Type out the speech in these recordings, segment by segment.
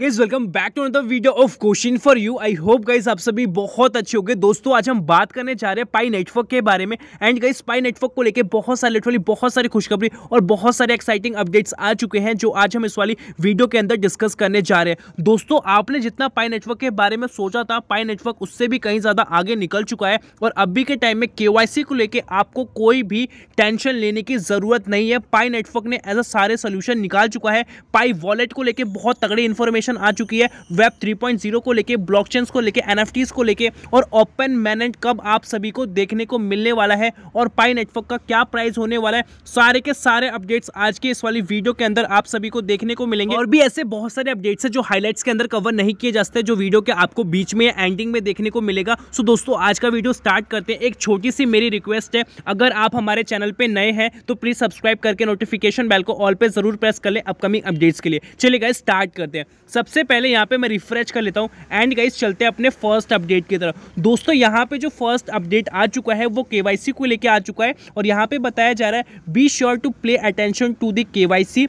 guys welcome back to another video of question for you I hope guys आप सभी बहुत अच्छे हो गए दोस्तों आज हम बात करने जा रहे हैं पाई नेटवर्क के बारे में एंड गाइज पाई नेटवर्क को लेके बहुत सारे लिटरली बहुत सारी खुशखबरी और बहुत सारे एक्साइटिंग अपडेट्स आ चुके हैं जो आज हम इस वाली वीडियो के अंदर डिस्कस करने जा रहे हैं दोस्तों आपने जितना पाई नेटवर्क के बारे में सोचा था पाई नेटवर्क उससे भी कहीं ज़्यादा आगे निकल चुका है और अभी के टाइम में के को लेकर आपको कोई भी टेंशन लेने की ज़रूरत नहीं है पाई नेटवर्क ने एज अ सारे सोल्यूशन निकाल चुका है पाई वॉलेट को लेकर बहुत तगड़ी इन्फॉर्मेशन इन्फॉर्मेशन आ चुकी है वेब 3.0 को लेके ब्लॉकचेन को लेके एनएफटीज को लेके और ओपन मैनेट कब आप सभी को देखने को मिलने वाला है और पाई नेटवर्क का क्या प्राइस होने वाला है सारे के सारे अपडेट्स आज के इस वाली वीडियो के अंदर आप सभी को देखने को मिलेंगे और भी ऐसे बहुत सारे अपडेट्स है जो हाईलाइट्स के अंदर कवर नहीं किए जाते जो वीडियो के आपको बीच में एंडिंग में देखने को मिलेगा सो दोस्तों आज का वीडियो स्टार्ट करते हैं एक छोटी सी मेरी रिक्वेस्ट है अगर आप हमारे चैनल पर नए हैं तो प्लीज सब्सक्राइब करके नोटिफिकेशन बेल को ऑल पे जरूर प्रेस कर ले अपकमिंग अपडेट्स के लिए चलिए गए स्टार्ट करते हैं सबसे पहले यहाँ पे मैं रिफ्रेश कर लेता हूँ एंड गाइस चलते हैं अपने फर्स्ट अपडेट की तरफ दोस्तों यहाँ पे जो फर्स्ट अपडेट आ चुका है वो के को लेकर आ चुका है और यहाँ पे बताया जा रहा है be sure to play attention to the K Y C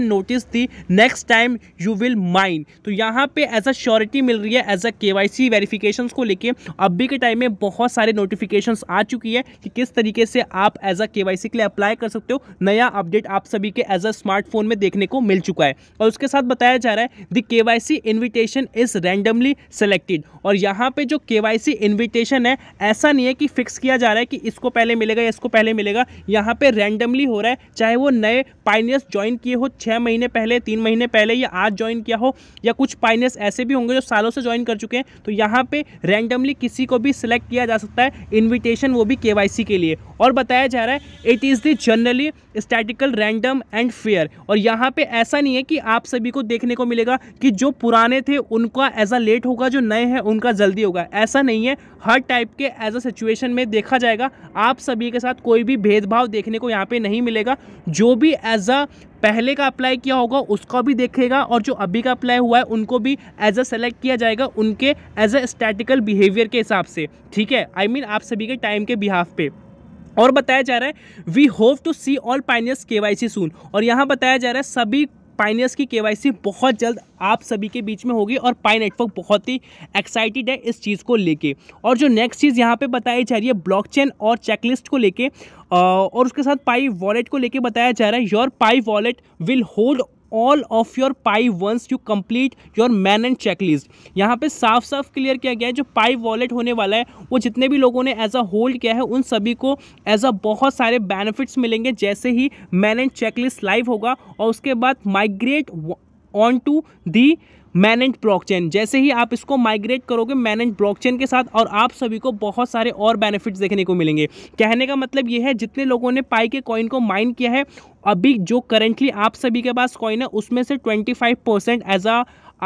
notice the next time you will mind तो यहाँ पे एज अ श्योरिटी मिल रही है एज अ के वाई सी को लेकर अभी के टाइम में बहुत सारे नोटिफिकेशन आ चुकी है कि किस तरीके से आप एज अ के वाई सी के लिए अप्लाई कर सकते हो नया अपडेट आप सभी के एज अ स्मार्टफोन में देखने को मिल चुका है और उसके साथ बताया जा रहा है है the K Y C invitation is randomly selected और यहाँ पे जो के वाई सी इन्विटेशन है ऐसा नहीं है कि फिक्स किया जा रहा है कि इसको पहले मिलेगा या इसको पहले मिलेगा यहाँ पे रैंडमली हो रहा है चाहे वो नए पाइनियर्स ज्वाइन किए हो छः महीने पहले तीन महीने पहले या आज ज्वाइन किया हो या कुछ पाइनियर्स ऐसे भी होंगे जो सालों से ज्वाइन कर चुके हैं तो यहाँ पे रैंडमली किसी को भी सिलेक्ट किया जा सकता है इन्विटेशन वो भी के के लिए और बताया जा रहा है it is the generally statistical random and fair और यहाँ पे ऐसा नहीं है कि आप सभी को देखने को मिलेगा कि जो पुराने थे उनका एज अ लेट होगा जो नए हैं उनका जल्दी होगा ऐसा नहीं है हर टाइप के एज अ सिचुएशन में देखा जाएगा आप सभी के साथ कोई भी भेदभाव देखने को यहाँ पे नहीं मिलेगा जो भी एज अ पहले का अप्लाई किया होगा उसका भी देखेगा और जो अभी का अप्लाई हुआ है उनको भी एज अ सेलेक्ट किया जाएगा उनके एज अ स्टैटिकल बिहेवियर के हिसाब से ठीक है आई I मीन mean, आप सभी के टाइम के बिहाफ पे और बताया जा रहा है we hope to see all pioneers K Y सी सून और यहाँ बताया जा रहा है सभी पाइनियर्स की केवाईसी बहुत जल्द आप सभी के बीच में होगी और पाई नेटवर्क बहुत ही एक्साइटेड है इस चीज़ को लेके और जो नेक्स्ट चीज़ यहाँ पे बताई जा रही है ब्लॉकचेन और चेकलिस्ट को लेके और उसके साथ पाई वॉलेट को लेके बताया जा रहा है your Pi wallet will hold all of your Pi once you complete your mainnet checklist यहाँ पे साफ साफ क्लियर किया गया है जो पाई वॉलेट होने वाला है वो जितने भी लोगों ने एज अ होल्ड किया है उन सभी को एज अ बहुत सारे बेनिफिट्स मिलेंगे जैसे ही mainnet checklist live होगा और उसके बाद migrate on to the mainnet blockchain जैसे ही आप इसको माइग्रेट करोगे मैनेज ब्लॉकचेन के साथ और आप सभी को बहुत सारे और बेनिफिट्स देखने को मिलेंगे कहने का मतलब ये है जितने लोगों ने पाई के कॉइन को माइन किया है अभी जो करेंटली आप सभी के पास कॉइन है उसमें से 25 परसेंट एज अ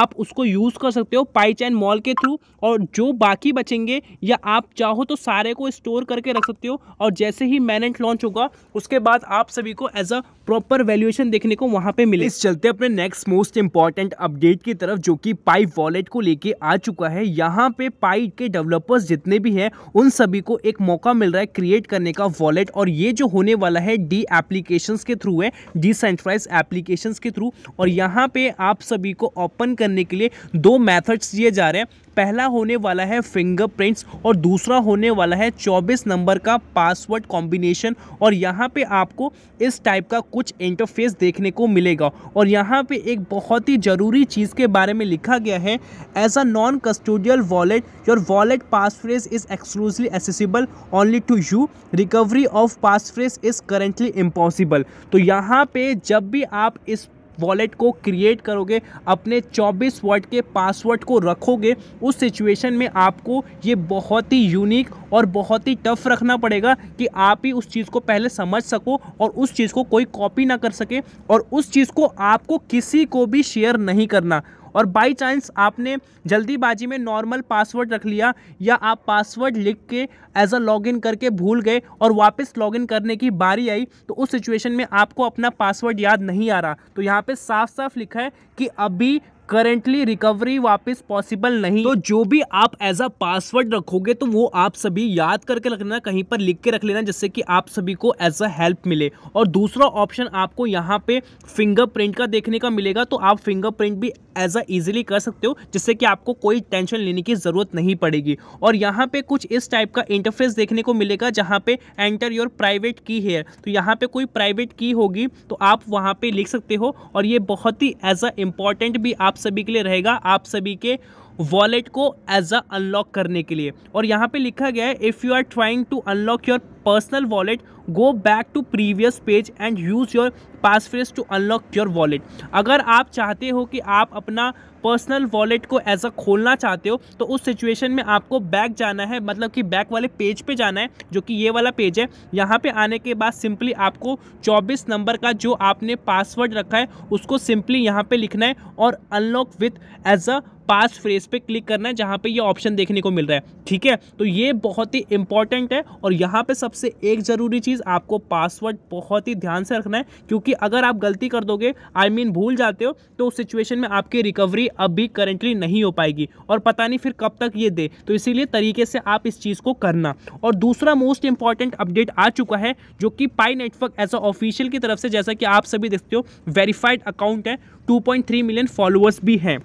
आप उसको यूज़ कर सकते हो पाई चैन मॉल के थ्रू और जो बाकी बचेंगे या आप चाहो तो सारे को स्टोर करके रख सकते हो और जैसे ही मैनेंट लॉन्च होगा उसके बाद आप सभी को एज अ प्रॉपर वैल्यूएशन देखने को वहाँ पे मिले इस चलते अपने नेक्स्ट मोस्ट इंपॉर्टेंट अपडेट की तरफ जो कि पाई वॉलेट को लेके आ चुका है यहाँ पे पाई के डेवलपर्स जितने भी हैं उन सभी को एक मौका मिल रहा है क्रिएट करने का वॉलेट और ये जो होने वाला है डी एप्लीकेशंस के थ्रू है डिसेंट्राइज एप्लीकेशन के थ्रू और यहाँ पे आप सभी को ओपन करने के लिए दो मैथड्स दिए जा रहे हैं पहला होने वाला है फिंगरप्रिंट्स और दूसरा होने वाला है 24 नंबर का पासवर्ड कॉम्बिनेशन और यहाँ पे आपको इस टाइप का कुछ इंटरफेस देखने को मिलेगा और यहाँ पे एक बहुत ही ज़रूरी चीज़ के बारे में लिखा गया है as a non custodial wallet your wallet passphrase is exclusively accessible only to you recovery of passphrase is currently impossible तो यहाँ पर जब भी आप इस वॉलेट को क्रिएट करोगे अपने 24 वर्ड के पासवर्ड को रखोगे उस सिचुएशन में आपको ये बहुत ही यूनिक और बहुत ही टफ रखना पड़ेगा कि आप ही उस चीज़ को पहले समझ सको और उस चीज़ को कोई कॉपी ना कर सके और उस चीज़ को आपको किसी को भी शेयर नहीं करना और बाई चांस आपने जल्दीबाजी में नॉर्मल पासवर्ड रख लिया या आप पासवर्ड लिख के एज अ लॉग करके भूल गए और वापस लॉग करने की बारी आई तो उस सिचुएशन में आपको अपना पासवर्ड याद नहीं आ रहा तो यहाँ पर साफ साफ लिखा है कि अभी करेंटली रिकवरी वापस पॉसिबल नहीं तो जो भी आप एज अ पासवर्ड रखोगे तो वो आप सभी याद करके रख लेना कहीं पर लिख के रख लेना जिससे कि आप सभी को एज अ हेल्प मिले और दूसरा ऑप्शन आपको यहाँ पे फिंगरप्रिंट का देखने का मिलेगा तो आप फिंगरप्रिंट भी एज अ ईजिली कर सकते हो जिससे कि आपको कोई टेंशन लेने की ज़रूरत नहीं पड़ेगी और यहाँ पे कुछ इस टाइप का इंटरफेस देखने को मिलेगा जहाँ पे एंटर योर प्राइवेट की है तो यहाँ पे कोई प्राइवेट की होगी तो आप वहाँ पे लिख सकते हो और ये बहुत ही एज अ इम्पॉर्टेंट भी आप सभी के लिए रहेगा आप सभी के वॉलेट को एज अ अनलॉक करने के लिए और यहाँ पे लिखा गया है if you are trying to unlock your personal wallet go back to previous page and use your passphrase to unlock your wallet अगर आप चाहते हो कि आप अपना पर्सनल वॉलेट को एज अ खोलना चाहते हो तो उस सिचुएशन में आपको बैक जाना है मतलब कि बैक वाले पेज पे जाना है जो कि ये वाला पेज है यहाँ पे आने के बाद सिंपली आपको 24 नंबर का जो आपने पासवर्ड रखा है उसको सिंपली यहाँ पे लिखना है और unlock with as a passphrase पे क्लिक करना है जहाँ पे ये ऑप्शन देखने को मिल रहा है ठीक है तो ये बहुत ही इंपॉर्टेंट है और यहाँ पे सबसे एक ज़रूरी चीज़ आपको पासवर्ड बहुत ही ध्यान से रखना है क्योंकि अगर आप गलती कर दोगे आई I मीन mean, भूल जाते हो तो उस सिचुएशन में आपकी रिकवरी अभी करेंटली नहीं हो पाएगी और पता नहीं फिर कब तक ये दे तो इसीलिए तरीके से आप इस चीज़ को करना और दूसरा मोस्ट इंपॉर्टेंट अपडेट आ चुका है जो कि Pi network as a official की तरफ से जैसा कि आप सभी देखते हो वेरीफाइड अकाउंट है 2.3 मिलियन फॉलोअर्स भी हैं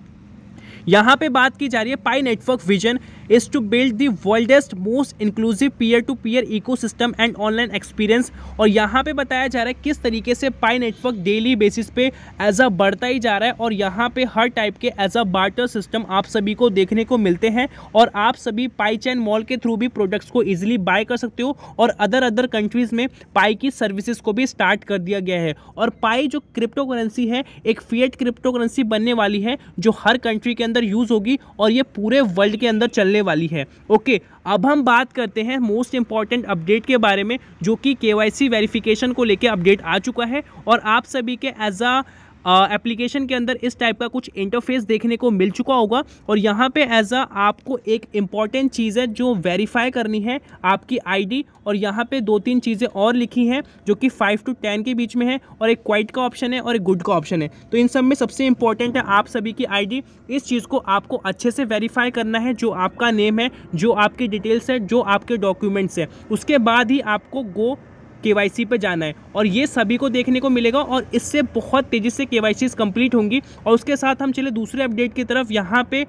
यहाँ पे बात की जा रही है Pi network vision is to build the world's most inclusive peer to peer ecosystem and online experience और यहाँ पे बताया जा रहा है किस तरीके से पाई नेटवर्क डेली बेसिस पे एज अ बढ़ता ही जा रहा है और यहाँ पे हर टाइप के एज अ बार्टर सिस्टम आप सभी को देखने को मिलते हैं और आप सभी पाई चैन मॉल के थ्रू भी प्रोडक्ट्स को ईजिली बाय कर सकते हो और अदर अदर कंट्रीज़ में पाई की सर्विसेज को भी स्टार्ट कर दिया गया है और पाई जो क्रिप्टो करेंसी है एक फीएट क्रिप्टो करेंसी बनने वाली है जो हर कंट्री के अंदर अंदर यूज़ होगी और ये पूरे वर्ल्ड के अंदर चलने वाली है ओके अब हम बात करते हैं मोस्ट इंपॉर्टेंट अपडेट के बारे में जो कि के वाई वेरिफिकेशन को लेकर अपडेट आ चुका है और आप सभी के एज अ एप्लीकेशन के अंदर इस टाइप का कुछ इंटरफेस देखने को मिल चुका होगा और यहाँ पे एज अ आपको एक इम्पॉर्टेंट चीज़ है जो वेरीफाई करनी है आपकी आईडी और यहाँ पे दो तीन चीज़ें और लिखी हैं जो कि फाइव टू टेन के बीच में है और एक क्वाइट का ऑप्शन है और एक गुड का ऑप्शन है तो इन सब में सबसे इम्पॉर्टेंट है आप सभी की आई इस चीज़ को आपको अच्छे से वेरीफाई करना है जो आपका नेम है जो आपकी डिटेल्स है जो आपके डॉक्यूमेंट्स है उसके बाद ही आपको गो के पे जाना है और ये सभी को देखने को मिलेगा और इससे बहुत तेज़ी से के वाई कंप्लीट होंगी और उसके साथ हम चले दूसरे अपडेट की तरफ यहाँ पे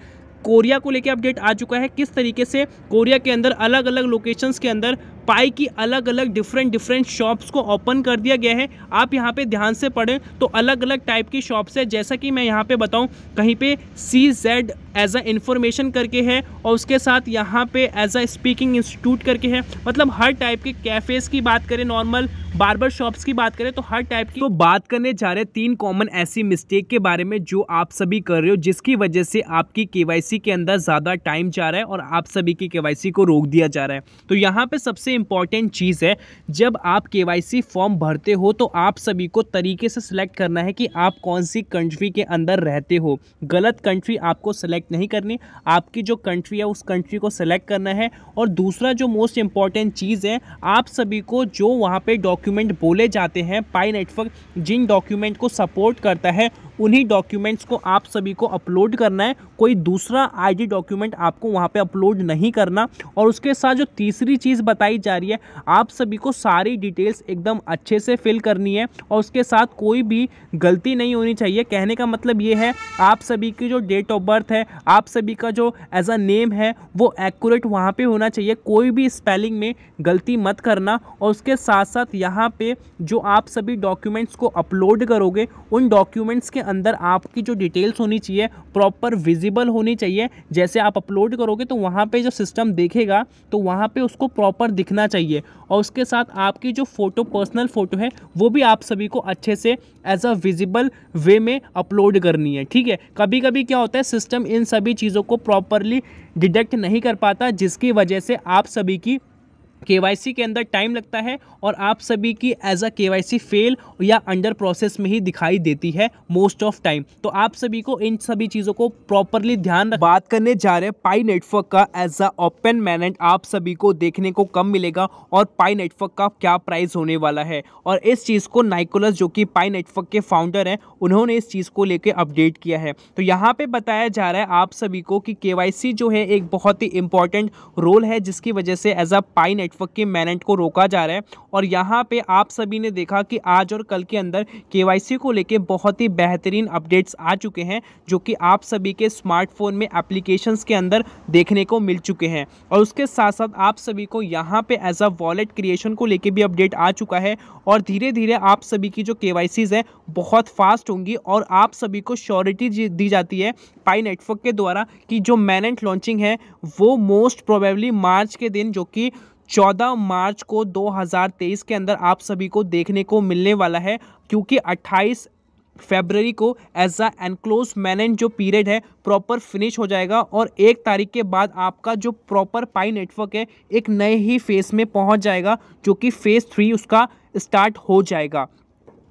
कोरिया को लेके अपडेट आ चुका है किस तरीके से कोरिया के अंदर अलग अलग लोकेशंस के अंदर पाई की अलग अलग डिफरेंट डिफरेंट शॉप्स को ओपन कर दिया गया है आप यहाँ पे ध्यान से पढ़ें तो अलग अलग टाइप की शॉप्स है जैसा कि मैं यहाँ पे बताऊँ कहीं पे C Z as a information करके है और उसके साथ यहाँ पे एज अ स्पीकिंग इंस्टीट्यूट करके है मतलब हर टाइप के कैफ़ेज़ की बात करें नॉर्मल बार्बर शॉप्स की बात करें तो हर टाइप की तो बात करने जा रहे तीन कॉमन ऐसी मिस्टेक के बारे में जो आप सभी कर रहे हो जिसकी वजह से आपकी केवाईसी के अंदर ज़्यादा टाइम जा रहा है और आप सभी की केवाईसी को रोक दिया जा रहा है तो यहाँ पे सबसे इंपॉर्टेंट चीज़ है जब आप केवाईसी फॉर्म भरते हो तो आप सभी को तरीके से सिलेक्ट करना है कि आप कौन सी कंट्री के अंदर रहते हो गलत कंट्री आपको सेलेक्ट नहीं करनी आपकी जो कंट्री है उस कंट्री को सेलेक्ट करना है और दूसरा जो मोस्ट इंपॉर्टेंट चीज़ है आप सभी को जो वहाँ पर डॉक्यूमेंट डॉक्यूमेंट बोले जाते हैं पाई नेटवर्क जिन डॉक्यूमेंट को सपोर्ट करता है उन्हीं डॉक्यूमेंट्स को आप सभी को अपलोड करना है कोई दूसरा आईडी डॉक्यूमेंट आपको वहाँ पे अपलोड नहीं करना और उसके साथ जो तीसरी चीज़ बताई जा रही है आप सभी को सारी डिटेल्स एकदम अच्छे से फिल करनी है और उसके साथ कोई भी गलती नहीं होनी चाहिए कहने का मतलब ये है आप सभी की जो डेट ऑफ बर्थ है आप सभी का जो एज अ नेम है वो एक्यूरेट वहाँ पर होना चाहिए कोई भी स्पेलिंग में गलती मत करना और उसके साथ साथ यहाँ पर जो आप सभी डॉक्यूमेंट्स को अपलोड करोगे उन डॉक्यूमेंट्स के अंदर आपकी जो डिटेल्स होनी चाहिए प्रॉपर विजिबल होनी चाहिए जैसे आप अपलोड करोगे तो वहाँ पे जो सिस्टम देखेगा तो वहाँ पे उसको प्रॉपर दिखना चाहिए और उसके साथ आपकी जो फ़ोटो पर्सनल फ़ोटो है वो भी आप सभी को अच्छे से एज अ विजिबल वे में अपलोड करनी है ठीक है कभी कभी क्या होता है सिस्टम इन सभी चीज़ों को प्रॉपरली डिटेक्ट नहीं कर पाता जिसकी वजह से आप सभी की के के अंदर टाइम लगता है और आप सभी की एज अ के फेल या अंडर प्रोसेस में ही दिखाई देती है मोस्ट ऑफ टाइम तो आप सभी को इन सभी चीज़ों को प्रॉपरली ध्यान रख बात करने जा रहे हैं पाई नेटवर्क का एज अ ओपन मैनेट आप सभी को देखने को कम मिलेगा और पाई नेटवर्क का क्या प्राइस होने वाला है और इस चीज़ को नाइकोलस जो कि पाई नेटवर्क के फाउंडर हैं उन्होंने इस चीज़ को लेकर अपडेट किया है तो यहाँ पर बताया जा रहा है आप सभी को कि के जो है एक बहुत ही इंपॉर्टेंट रोल है जिसकी वजह से एज अ पाई नेटवर्क के मैनेट को रोका जा रहा है और यहाँ पे आप सभी ने देखा कि आज और कल के अंदर के को लेके बहुत ही बेहतरीन अपडेट्स आ चुके हैं जो कि आप सभी के स्मार्टफोन में एप्लीकेशंस के अंदर देखने को मिल चुके हैं और उसके साथ साथ आप सभी को यहाँ पे एज अ वॉलेट क्रिएशन को लेके भी अपडेट आ चुका है और धीरे धीरे आप सभी की जो के हैं बहुत फास्ट होंगी और आप सभी को श्योरिटी दी जाती है पाई नेटवर्क के द्वारा कि जो मैनेट लॉन्चिंग है वो मोस्ट प्रोबेबली मार्च के दिन जो कि 14 मार्च को 2023 के अंदर आप सभी को देखने को मिलने वाला है क्योंकि 28 फेबररी को एज अ एनक्लोज मैनेज जो पीरियड है प्रॉपर फिनिश हो जाएगा और एक तारीख के बाद आपका जो प्रॉपर पाई नेटवर्क है एक नए ही फेस में पहुंच जाएगा जो कि फेज़ थ्री उसका स्टार्ट हो जाएगा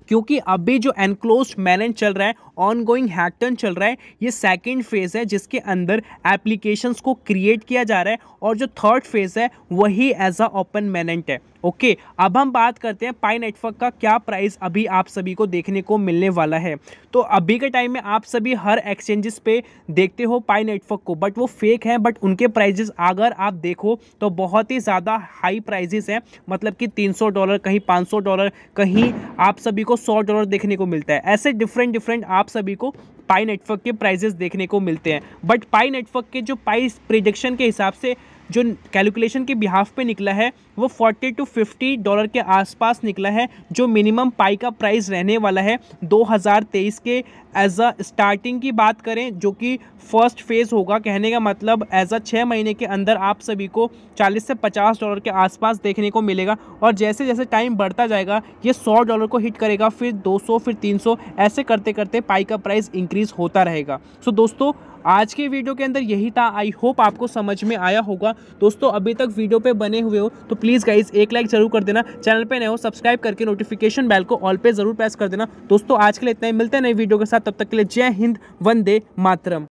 क्योंकि अभी जो एनक्लोज मैलन चल रहा है ऑन गोइंग हैकटन चल रहा है ये सेकेंड फेज़ है जिसके अंदर एप्लीकेशंस को क्रिएट किया जा रहा है और जो थर्ड फेज़ है वही एज अ ओपन मैलेंट है ओके अब हम बात करते हैं पाई नेटवर्क का क्या प्राइस अभी आप सभी को देखने को मिलने वाला है तो अभी के टाइम में आप सभी हर एक्सचेंजेस पे देखते हो पाई नेटवर्क को बट वो फेक हैं बट उनके प्राइजेस अगर आप देखो तो बहुत ही ज़्यादा हाई प्राइजेस हैं मतलब कि 300 डॉलर कहीं 500 डॉलर कहीं आप सभी को 100 डॉलर देखने को मिलता है ऐसे डिफरेंट डिफरेंट आप सभी को पाई नेटवर्क के प्राइजेस देखने को मिलते हैं बट पाई नेटवर्क के जो पाई प्रिडिक्शन के हिसाब से जो कैलकुलेशन के बिहाफ पे निकला है वो 40 टू 50 डॉलर के आसपास निकला है जो मिनिमम पाई का प्राइस रहने वाला है 2023 के एज अ स्टार्टिंग की बात करें जो कि फर्स्ट फेज़ होगा कहने का मतलब एज अ छः महीने के अंदर आप सभी को 40 से 50 डॉलर के आसपास देखने को मिलेगा और जैसे जैसे टाइम बढ़ता जाएगा ये 100 डॉलर को हिट करेगा फिर 200 फिर 300 ऐसे करते करते पाई का प्राइस इंक्रीज़ होता रहेगा सो दोस्तों आज के वीडियो के अंदर यही था आई होप आपको समझ में आया होगा दोस्तों अभी तक वीडियो पे बने हुए हो तो प्लीज़ गाइज एक लाइक जरूर कर देना चैनल पे नए हो सब्सक्राइब करके नोटिफिकेशन बेल को ऑल पे जरूर प्रेस कर देना दोस्तों आज के लिए इतना ही मिलते हैं नए वीडियो के साथ तब तक के लिए जय हिंद वंदे मातरम